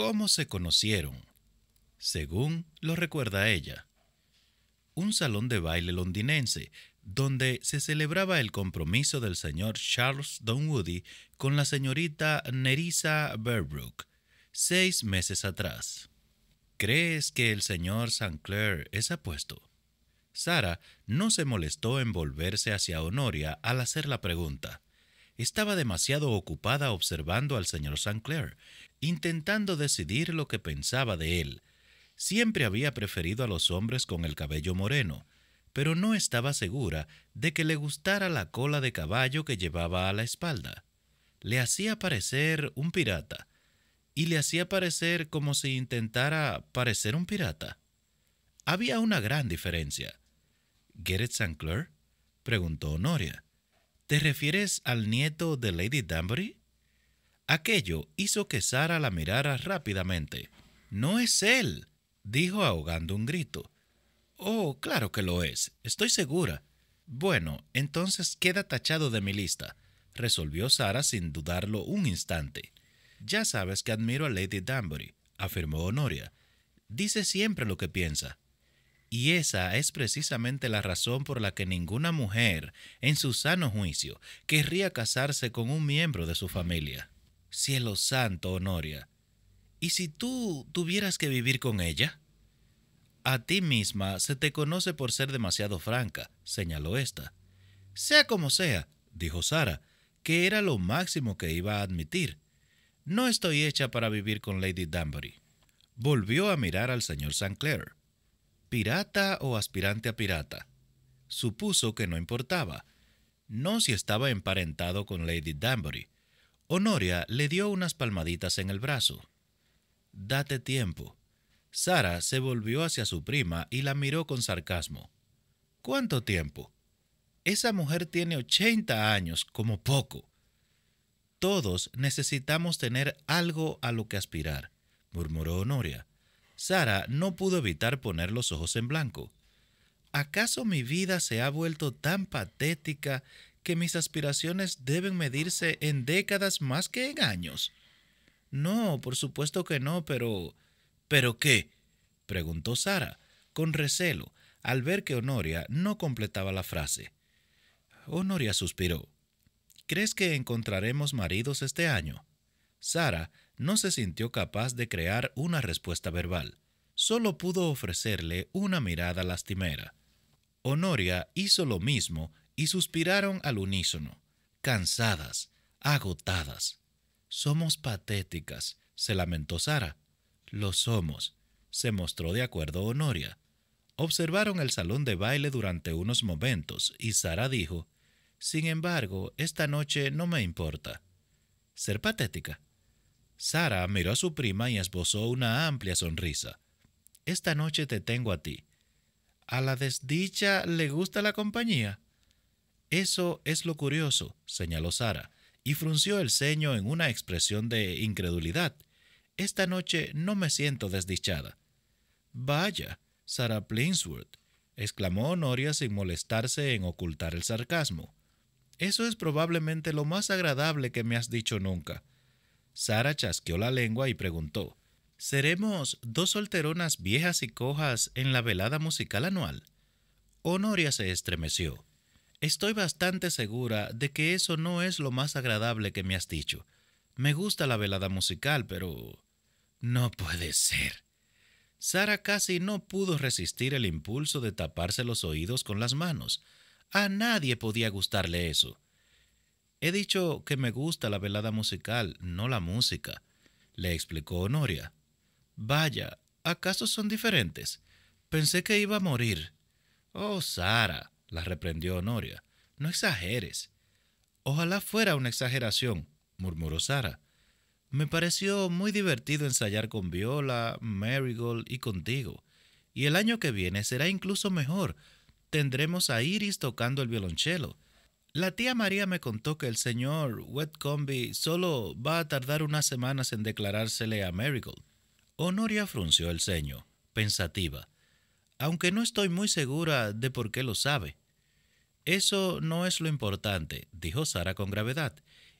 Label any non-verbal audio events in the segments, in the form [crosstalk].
cómo se conocieron, según lo recuerda ella. Un salón de baile londinense donde se celebraba el compromiso del señor Charles Dunwoody con la señorita Nerissa Berbrook seis meses atrás. ¿Crees que el señor St. Clair es apuesto? Sara no se molestó en volverse hacia Honoria al hacer la pregunta estaba demasiado ocupada observando al señor St. Clair, intentando decidir lo que pensaba de él. Siempre había preferido a los hombres con el cabello moreno, pero no estaba segura de que le gustara la cola de caballo que llevaba a la espalda. Le hacía parecer un pirata, y le hacía parecer como si intentara parecer un pirata. Había una gran diferencia. ¿Gareth St. Clair? preguntó Honoria. ¿Te refieres al nieto de Lady Danbury? Aquello hizo que Sara la mirara rápidamente. No es él, dijo ahogando un grito. Oh, claro que lo es, estoy segura. Bueno, entonces queda tachado de mi lista, resolvió Sara sin dudarlo un instante. Ya sabes que admiro a Lady Danbury, afirmó Honoria. Dice siempre lo que piensa, y esa es precisamente la razón por la que ninguna mujer, en su sano juicio, querría casarse con un miembro de su familia. Cielo santo, Honoria. ¿Y si tú tuvieras que vivir con ella? A ti misma se te conoce por ser demasiado franca, señaló esta. Sea como sea, dijo Sara, que era lo máximo que iba a admitir. No estoy hecha para vivir con Lady Danbury. Volvió a mirar al señor Sinclair pirata o aspirante a pirata. Supuso que no importaba, no si estaba emparentado con Lady Danbury. Honoria le dio unas palmaditas en el brazo. Date tiempo. Sara se volvió hacia su prima y la miró con sarcasmo. ¿Cuánto tiempo? Esa mujer tiene 80 años, como poco. Todos necesitamos tener algo a lo que aspirar, murmuró Honoria. Sara no pudo evitar poner los ojos en blanco. ¿Acaso mi vida se ha vuelto tan patética que mis aspiraciones deben medirse en décadas más que en años? No, por supuesto que no, pero... ¿Pero qué? preguntó Sara, con recelo, al ver que Honoria no completaba la frase. Honoria suspiró. ¿Crees que encontraremos maridos este año? Sara no se sintió capaz de crear una respuesta verbal, solo pudo ofrecerle una mirada lastimera. Honoria hizo lo mismo y suspiraron al unísono, cansadas, agotadas. Somos patéticas, se lamentó Sara. Lo somos, se mostró de acuerdo Honoria. Observaron el salón de baile durante unos momentos y Sara dijo, Sin embargo, esta noche no me importa. ¿Ser patética? Sara miró a su prima y esbozó una amplia sonrisa. Esta noche te tengo a ti. ¿A la desdicha le gusta la compañía? Eso es lo curioso, señaló Sara, y frunció el ceño en una expresión de incredulidad. Esta noche no me siento desdichada. Vaya, Sara Plinsworth, exclamó Honoria sin molestarse en ocultar el sarcasmo. Eso es probablemente lo más agradable que me has dicho nunca. Sara chasqueó la lengua y preguntó, ¿Seremos dos solteronas viejas y cojas en la velada musical anual? Honoria se estremeció. Estoy bastante segura de que eso no es lo más agradable que me has dicho. Me gusta la velada musical, pero... No puede ser. Sara casi no pudo resistir el impulso de taparse los oídos con las manos. A nadie podía gustarle eso. He dicho que me gusta la velada musical, no la música, le explicó Honoria. Vaya, ¿acaso son diferentes? Pensé que iba a morir. Oh, Sara, la reprendió Honoria, no exageres. Ojalá fuera una exageración, murmuró Sara. Me pareció muy divertido ensayar con Viola, Marigold y contigo. Y el año que viene será incluso mejor. Tendremos a Iris tocando el violonchelo la tía María me contó que el señor Wetcombe solo va a tardar unas semanas en declarársele a Marigold. Honoria frunció el ceño, pensativa, aunque no estoy muy segura de por qué lo sabe. Eso no es lo importante, dijo Sara con gravedad,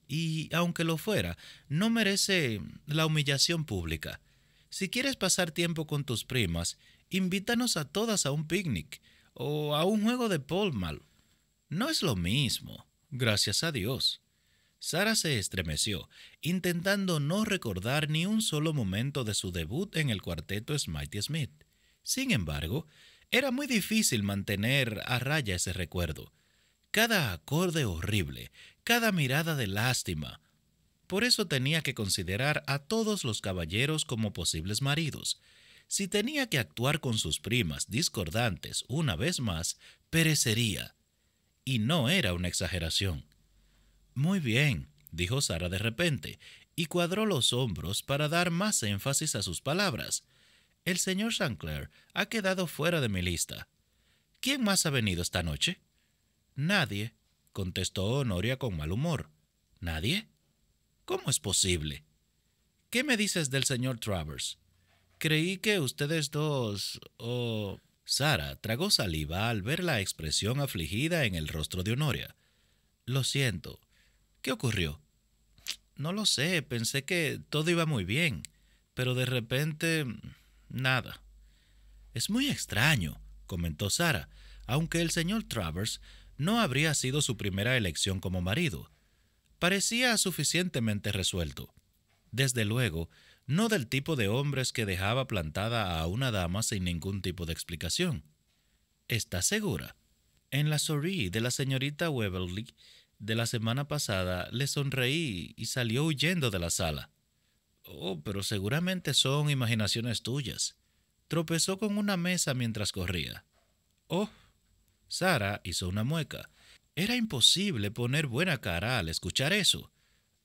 y aunque lo fuera, no merece la humillación pública. Si quieres pasar tiempo con tus primas, invítanos a todas a un picnic o a un juego de malo. No es lo mismo, gracias a Dios. Sara se estremeció, intentando no recordar ni un solo momento de su debut en el cuarteto Smitey Smith. Sin embargo, era muy difícil mantener a raya ese recuerdo. Cada acorde horrible, cada mirada de lástima. Por eso tenía que considerar a todos los caballeros como posibles maridos. Si tenía que actuar con sus primas discordantes una vez más, perecería y no era una exageración. Muy bien, dijo Sara de repente, y cuadró los hombros para dar más énfasis a sus palabras. El señor Sinclair ha quedado fuera de mi lista. ¿Quién más ha venido esta noche? Nadie, contestó Honoria con mal humor. ¿Nadie? ¿Cómo es posible? ¿Qué me dices del señor Travers? Creí que ustedes dos... o... Sara tragó saliva al ver la expresión afligida en el rostro de Honoria. Lo siento. ¿Qué ocurrió? No lo sé, pensé que todo iba muy bien, pero de repente... nada. Es muy extraño, comentó Sara, aunque el señor Travers no habría sido su primera elección como marido. Parecía suficientemente resuelto. Desde luego, no del tipo de hombres que dejaba plantada a una dama sin ningún tipo de explicación. ¿Está segura? En la sorí de la señorita Weberly de la semana pasada le sonreí y salió huyendo de la sala. Oh, pero seguramente son imaginaciones tuyas. Tropezó con una mesa mientras corría. Oh. Sara hizo una mueca. Era imposible poner buena cara al escuchar eso.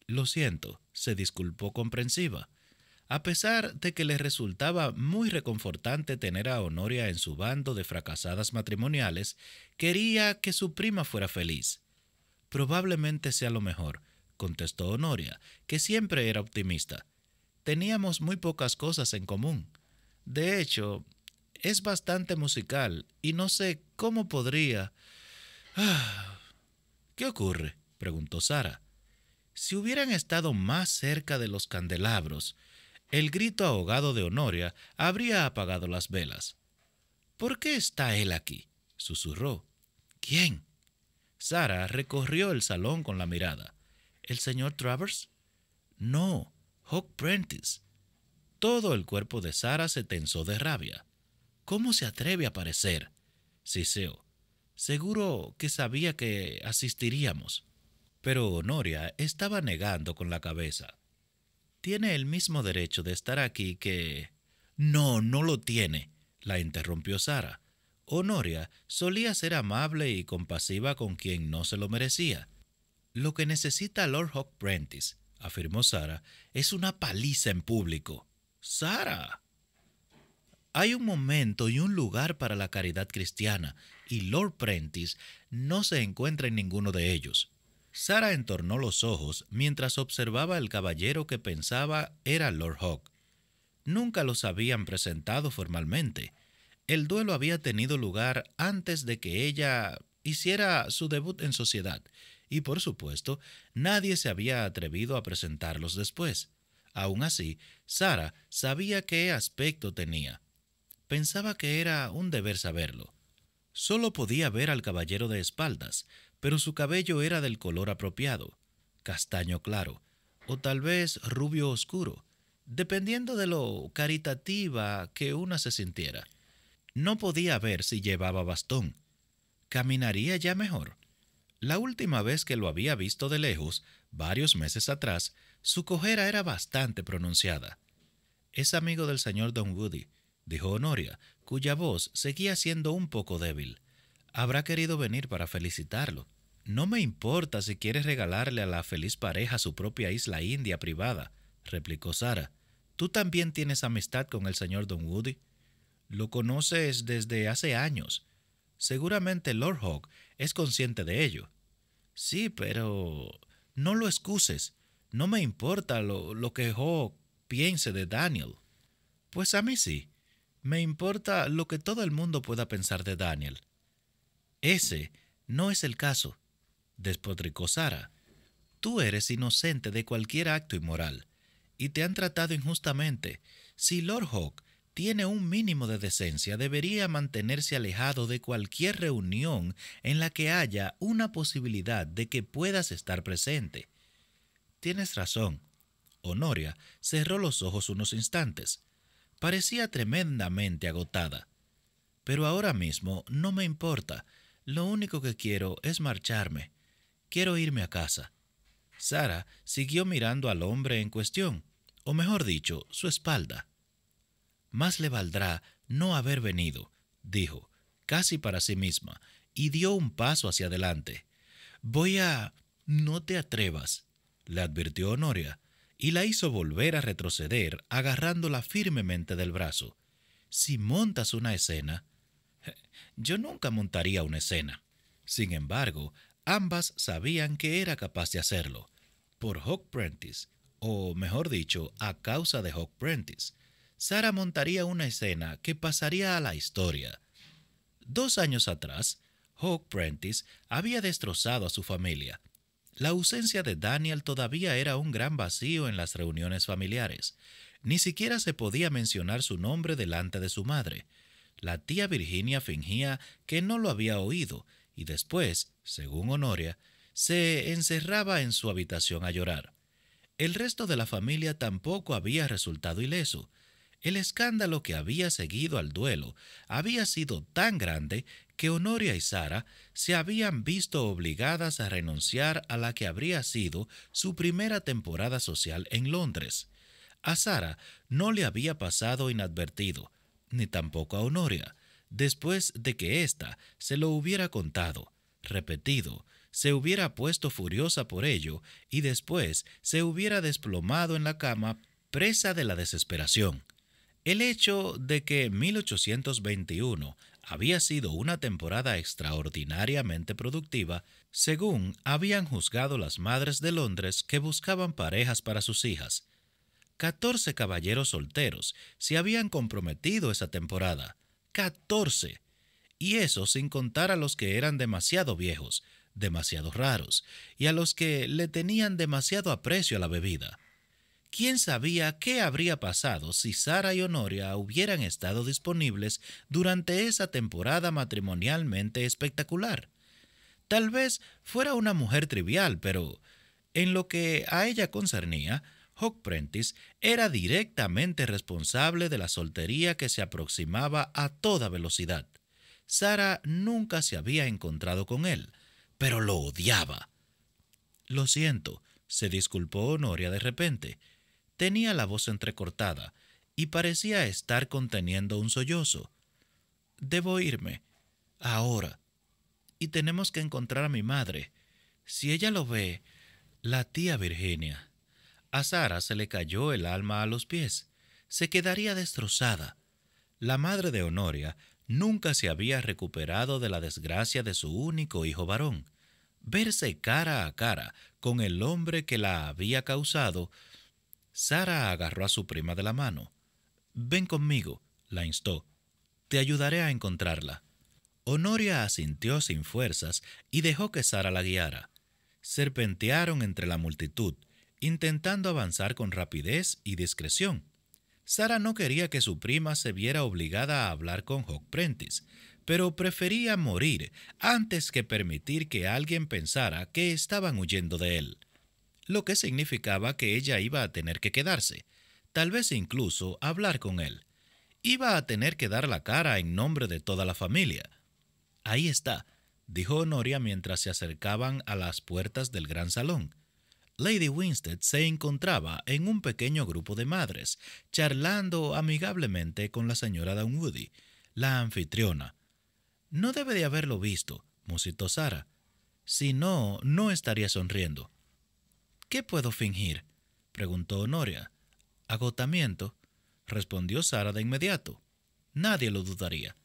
Lo siento, se disculpó comprensiva. A pesar de que le resultaba muy reconfortante tener a Honoria en su bando de fracasadas matrimoniales, quería que su prima fuera feliz. Probablemente sea lo mejor, contestó Honoria, que siempre era optimista. Teníamos muy pocas cosas en común. De hecho, es bastante musical y no sé cómo podría... [sighs] ¿Qué ocurre? preguntó Sara. Si hubieran estado más cerca de los candelabros, el grito ahogado de Honoria habría apagado las velas. ¿Por qué está él aquí? susurró. ¿Quién? Sara recorrió el salón con la mirada. ¿El señor Travers? No, Hawk Prentice. Todo el cuerpo de Sara se tensó de rabia. ¿Cómo se atreve a aparecer? Siseó. Seguro que sabía que asistiríamos. Pero Honoria estaba negando con la cabeza tiene el mismo derecho de estar aquí que... No, no lo tiene, la interrumpió Sara. Honoria solía ser amable y compasiva con quien no se lo merecía. Lo que necesita Lord Hawk Prentice, afirmó Sara, es una paliza en público. Sara. Hay un momento y un lugar para la caridad cristiana, y Lord Prentice no se encuentra en ninguno de ellos. Sara entornó los ojos mientras observaba el caballero que pensaba era Lord Hawk. Nunca los habían presentado formalmente. El duelo había tenido lugar antes de que ella hiciera su debut en sociedad, y por supuesto, nadie se había atrevido a presentarlos después. Aún así, Sara sabía qué aspecto tenía. Pensaba que era un deber saberlo. Solo podía ver al caballero de espaldas, pero su cabello era del color apropiado, castaño claro, o tal vez rubio oscuro, dependiendo de lo caritativa que una se sintiera. No podía ver si llevaba bastón. Caminaría ya mejor. La última vez que lo había visto de lejos, varios meses atrás, su cojera era bastante pronunciada. Es amigo del señor Don Woody, dijo Honoria, cuya voz seguía siendo un poco débil. Habrá querido venir para felicitarlo. No me importa si quieres regalarle a la feliz pareja su propia isla india privada, replicó Sara. Tú también tienes amistad con el señor Don Woody. Lo conoces desde hace años. Seguramente Lord Hawk es consciente de ello. Sí, pero no lo excuses. No me importa lo, lo que Hawk piense de Daniel. Pues a mí sí. Me importa lo que todo el mundo pueda pensar de Daniel. Ese no es el caso despotricó Sara. Tú eres inocente de cualquier acto inmoral, y te han tratado injustamente. Si Lord Hawk tiene un mínimo de decencia, debería mantenerse alejado de cualquier reunión en la que haya una posibilidad de que puedas estar presente. Tienes razón. Honoria cerró los ojos unos instantes. Parecía tremendamente agotada. Pero ahora mismo no me importa. Lo único que quiero es marcharme. Quiero irme a casa. Sara siguió mirando al hombre en cuestión, o mejor dicho, su espalda. Más le valdrá no haber venido, dijo, casi para sí misma, y dio un paso hacia adelante. Voy a... No te atrevas, le advirtió Honoria, y la hizo volver a retroceder, agarrándola firmemente del brazo. Si montas una escena... [laughs] Yo nunca montaría una escena. Sin embargo, Ambas sabían que era capaz de hacerlo, por Hawk Prentice, o mejor dicho, a causa de Hawk Prentice. Sara montaría una escena que pasaría a la historia. Dos años atrás, Hawk Prentice había destrozado a su familia. La ausencia de Daniel todavía era un gran vacío en las reuniones familiares. Ni siquiera se podía mencionar su nombre delante de su madre. La tía Virginia fingía que no lo había oído y después según Honoria, se encerraba en su habitación a llorar. El resto de la familia tampoco había resultado ileso. El escándalo que había seguido al duelo había sido tan grande que Honoria y Sara se habían visto obligadas a renunciar a la que habría sido su primera temporada social en Londres. A Sara no le había pasado inadvertido, ni tampoco a Honoria, después de que ésta se lo hubiera contado repetido, se hubiera puesto furiosa por ello y después se hubiera desplomado en la cama presa de la desesperación. El hecho de que 1821 había sido una temporada extraordinariamente productiva, según habían juzgado las madres de Londres que buscaban parejas para sus hijas. Catorce caballeros solteros se habían comprometido esa temporada. Catorce y eso sin contar a los que eran demasiado viejos, demasiado raros, y a los que le tenían demasiado aprecio a la bebida. ¿Quién sabía qué habría pasado si Sara y Honoria hubieran estado disponibles durante esa temporada matrimonialmente espectacular? Tal vez fuera una mujer trivial, pero en lo que a ella concernía, Hawk Prentice era directamente responsable de la soltería que se aproximaba a toda velocidad. Sara nunca se había encontrado con él, pero lo odiaba. Lo siento, se disculpó Honoria de repente. Tenía la voz entrecortada y parecía estar conteniendo un sollozo. Debo irme. Ahora. Y tenemos que encontrar a mi madre. Si ella lo ve, la tía Virginia. A Sara se le cayó el alma a los pies. Se quedaría destrozada. La madre de Honoria nunca se había recuperado de la desgracia de su único hijo varón. Verse cara a cara con el hombre que la había causado, Sara agarró a su prima de la mano. Ven conmigo, la instó. Te ayudaré a encontrarla. Honoria asintió sin fuerzas y dejó que Sara la guiara. Serpentearon entre la multitud, intentando avanzar con rapidez y discreción. Sara no quería que su prima se viera obligada a hablar con Hawk Prentice, pero prefería morir antes que permitir que alguien pensara que estaban huyendo de él, lo que significaba que ella iba a tener que quedarse, tal vez incluso hablar con él. Iba a tener que dar la cara en nombre de toda la familia. Ahí está, dijo Honoria mientras se acercaban a las puertas del gran salón. Lady Winstead se encontraba en un pequeño grupo de madres, charlando amigablemente con la señora Dunwoody, la anfitriona. No debe de haberlo visto, musitó Sara. Si no, no estaría sonriendo. ¿Qué puedo fingir? preguntó Honoria. Agotamiento, respondió Sara de inmediato. Nadie lo dudaría.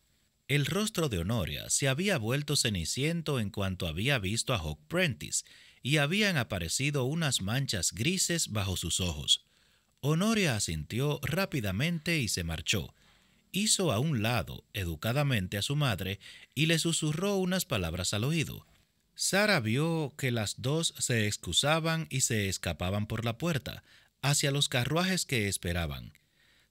El rostro de Honoria se había vuelto ceniciento en cuanto había visto a Hawk Prentice, y habían aparecido unas manchas grises bajo sus ojos. Honoria asintió rápidamente y se marchó. Hizo a un lado educadamente a su madre y le susurró unas palabras al oído. Sara vio que las dos se excusaban y se escapaban por la puerta, hacia los carruajes que esperaban.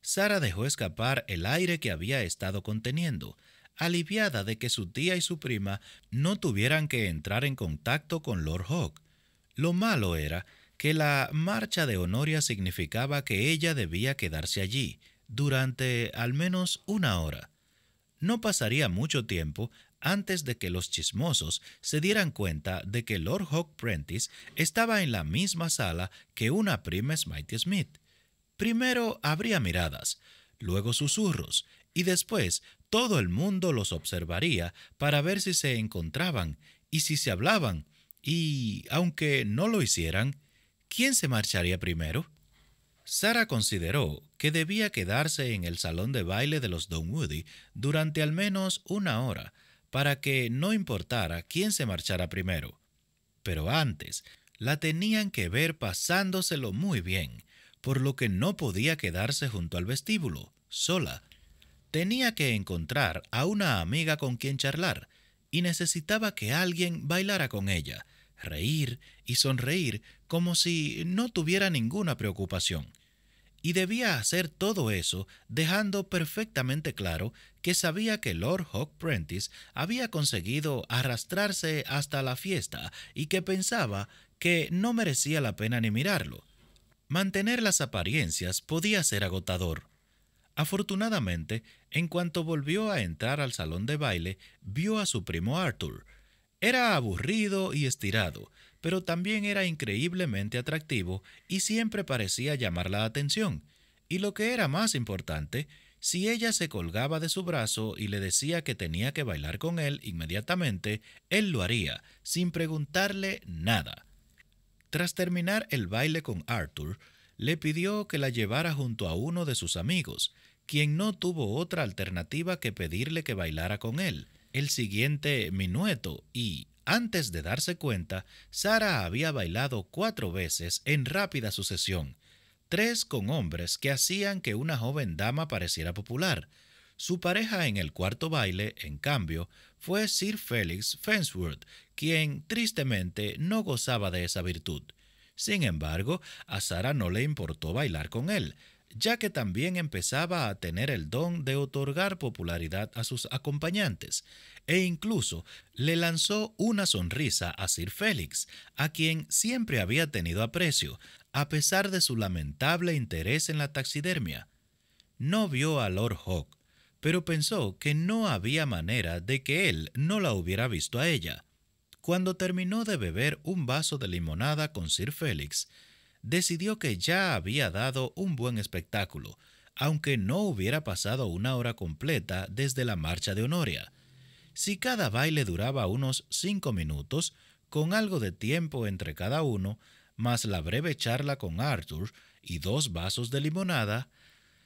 Sara dejó escapar el aire que había estado conteniendo, aliviada de que su tía y su prima no tuvieran que entrar en contacto con Lord Hawk. Lo malo era que la marcha de Honoria significaba que ella debía quedarse allí durante al menos una hora. No pasaría mucho tiempo antes de que los chismosos se dieran cuenta de que Lord Hawk Prentice estaba en la misma sala que una prima Smithy Smith. Primero habría miradas, luego susurros y después todo el mundo los observaría para ver si se encontraban y si se hablaban, y aunque no lo hicieran, ¿quién se marcharía primero? Sara consideró que debía quedarse en el salón de baile de los Don Woody durante al menos una hora, para que no importara quién se marchara primero. Pero antes, la tenían que ver pasándoselo muy bien, por lo que no podía quedarse junto al vestíbulo, sola, Tenía que encontrar a una amiga con quien charlar y necesitaba que alguien bailara con ella, reír y sonreír como si no tuviera ninguna preocupación. Y debía hacer todo eso dejando perfectamente claro que sabía que Lord Hawk Prentice había conseguido arrastrarse hasta la fiesta y que pensaba que no merecía la pena ni mirarlo. Mantener las apariencias podía ser agotador, Afortunadamente, en cuanto volvió a entrar al salón de baile, vio a su primo Arthur. Era aburrido y estirado, pero también era increíblemente atractivo y siempre parecía llamar la atención. Y lo que era más importante, si ella se colgaba de su brazo y le decía que tenía que bailar con él inmediatamente, él lo haría, sin preguntarle nada. Tras terminar el baile con Arthur, le pidió que la llevara junto a uno de sus amigos, quien no tuvo otra alternativa que pedirle que bailara con él, el siguiente minueto, y, antes de darse cuenta, Sara había bailado cuatro veces en rápida sucesión, tres con hombres que hacían que una joven dama pareciera popular. Su pareja en el cuarto baile, en cambio, fue Sir Felix Fensworth, quien tristemente no gozaba de esa virtud. Sin embargo, a Sara no le importó bailar con él, ya que también empezaba a tener el don de otorgar popularidad a sus acompañantes, e incluso le lanzó una sonrisa a Sir Félix, a quien siempre había tenido aprecio, a pesar de su lamentable interés en la taxidermia. No vio a Lord Hawk, pero pensó que no había manera de que él no la hubiera visto a ella. Cuando terminó de beber un vaso de limonada con Sir Félix, decidió que ya había dado un buen espectáculo, aunque no hubiera pasado una hora completa desde la marcha de Honoria. Si cada baile duraba unos cinco minutos, con algo de tiempo entre cada uno, más la breve charla con Arthur y dos vasos de limonada,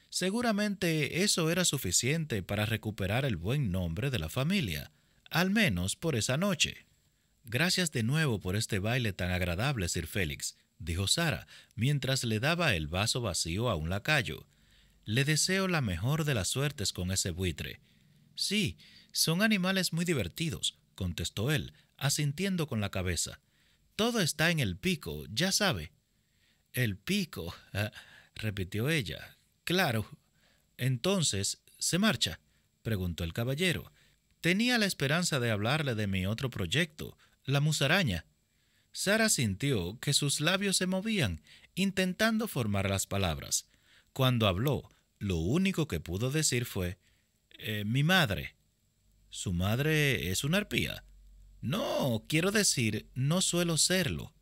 seguramente eso era suficiente para recuperar el buen nombre de la familia, al menos por esa noche. Gracias de nuevo por este baile tan agradable, Sir Félix, dijo Sara, mientras le daba el vaso vacío a un lacayo. Le deseo la mejor de las suertes con ese buitre. Sí, son animales muy divertidos, contestó él, asintiendo con la cabeza. Todo está en el pico, ya sabe. El pico, [laughs] repitió ella. Claro. Entonces, ¿se marcha? preguntó el caballero. Tenía la esperanza de hablarle de mi otro proyecto, la musaraña. Sara sintió que sus labios se movían, intentando formar las palabras. Cuando habló, lo único que pudo decir fue eh, Mi madre. ¿Su madre es una arpía? No, quiero decir, no suelo serlo.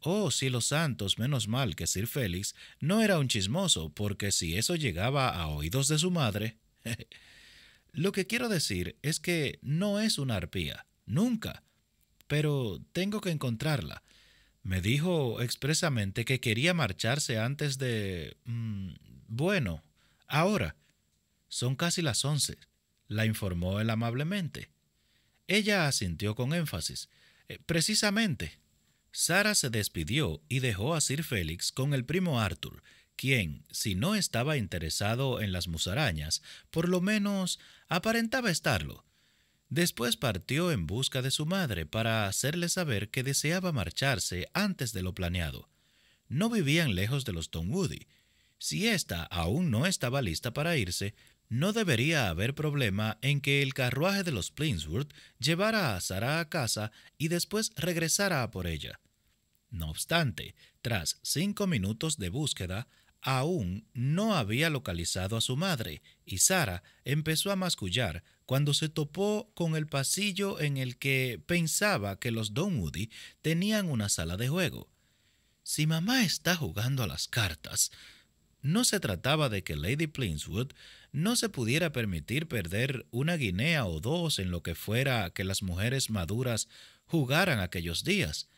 Oh, los santos, menos mal que Sir Félix no era un chismoso, porque si eso llegaba a oídos de su madre... [laughs] lo que quiero decir es que no es una arpía, nunca pero tengo que encontrarla. Me dijo expresamente que quería marcharse antes de... Mm, bueno, ahora. Son casi las once, la informó él amablemente. Ella asintió con énfasis. Eh, precisamente. Sara se despidió y dejó a Sir Félix con el primo Arthur, quien, si no estaba interesado en las musarañas, por lo menos aparentaba estarlo, Después partió en busca de su madre para hacerle saber que deseaba marcharse antes de lo planeado. No vivían lejos de los Woody. Si ésta aún no estaba lista para irse, no debería haber problema en que el carruaje de los Plinsworth llevara a Sara a casa y después regresara por ella. No obstante, tras cinco minutos de búsqueda, aún no había localizado a su madre y Sara empezó a mascullar cuando se topó con el pasillo en el que pensaba que los Don Woody tenían una sala de juego. Si mamá está jugando a las cartas, no se trataba de que Lady Plainswood no se pudiera permitir perder una guinea o dos en lo que fuera que las mujeres maduras jugaran aquellos días,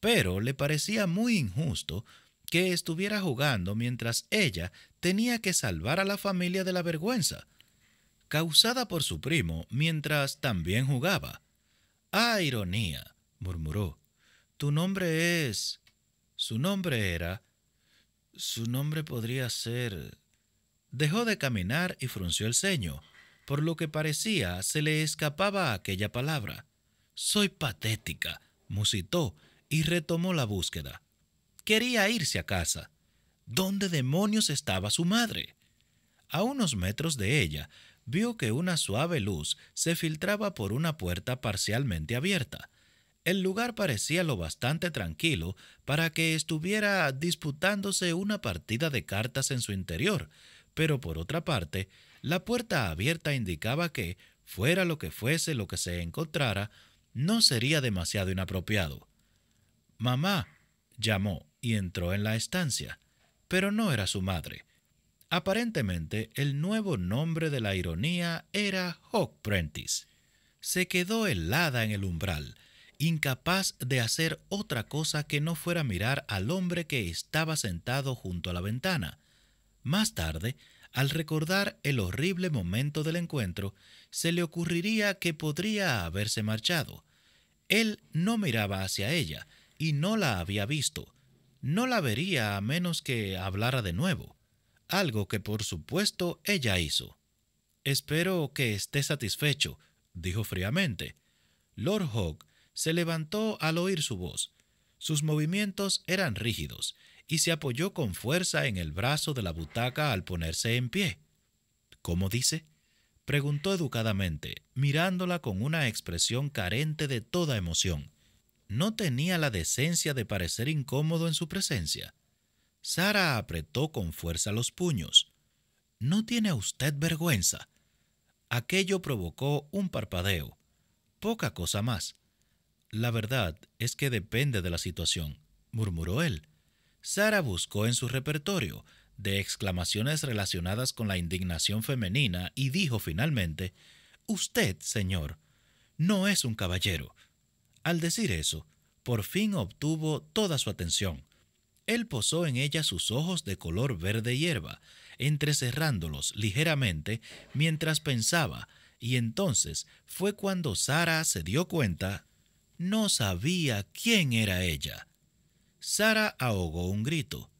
pero le parecía muy injusto que estuviera jugando mientras ella tenía que salvar a la familia de la vergüenza causada por su primo mientras también jugaba. Ah, ironía, murmuró. Tu nombre es... Su nombre era... Su nombre podría ser... Dejó de caminar y frunció el ceño. Por lo que parecía, se le escapaba aquella palabra. Soy patética, musitó y retomó la búsqueda. Quería irse a casa. ¿Dónde demonios estaba su madre? A unos metros de ella vio que una suave luz se filtraba por una puerta parcialmente abierta. El lugar parecía lo bastante tranquilo para que estuviera disputándose una partida de cartas en su interior, pero por otra parte, la puerta abierta indicaba que, fuera lo que fuese lo que se encontrara, no sería demasiado inapropiado. Mamá llamó y entró en la estancia, pero no era su madre. Aparentemente, el nuevo nombre de la ironía era Hawk Prentice. Se quedó helada en el umbral, incapaz de hacer otra cosa que no fuera mirar al hombre que estaba sentado junto a la ventana. Más tarde, al recordar el horrible momento del encuentro, se le ocurriría que podría haberse marchado. Él no miraba hacia ella y no la había visto. No la vería a menos que hablara de nuevo algo que por supuesto ella hizo. Espero que esté satisfecho, dijo fríamente. Lord Hogg se levantó al oír su voz. Sus movimientos eran rígidos y se apoyó con fuerza en el brazo de la butaca al ponerse en pie. ¿Cómo dice? preguntó educadamente, mirándola con una expresión carente de toda emoción. No tenía la decencia de parecer incómodo en su presencia. Sara apretó con fuerza los puños. ¿No tiene usted vergüenza? Aquello provocó un parpadeo. Poca cosa más. La verdad es que depende de la situación, murmuró él. Sara buscó en su repertorio de exclamaciones relacionadas con la indignación femenina y dijo finalmente, Usted, señor, no es un caballero. Al decir eso, por fin obtuvo toda su atención. Él posó en ella sus ojos de color verde hierba, entrecerrándolos ligeramente mientras pensaba, y entonces fue cuando Sara se dio cuenta, no sabía quién era ella. Sara ahogó un grito.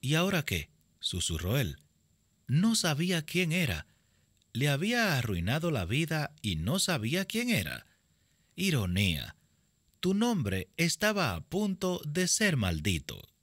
¿Y ahora qué? susurró él. No sabía quién era. Le había arruinado la vida y no sabía quién era. Ironía. Tu nombre estaba a punto de ser maldito.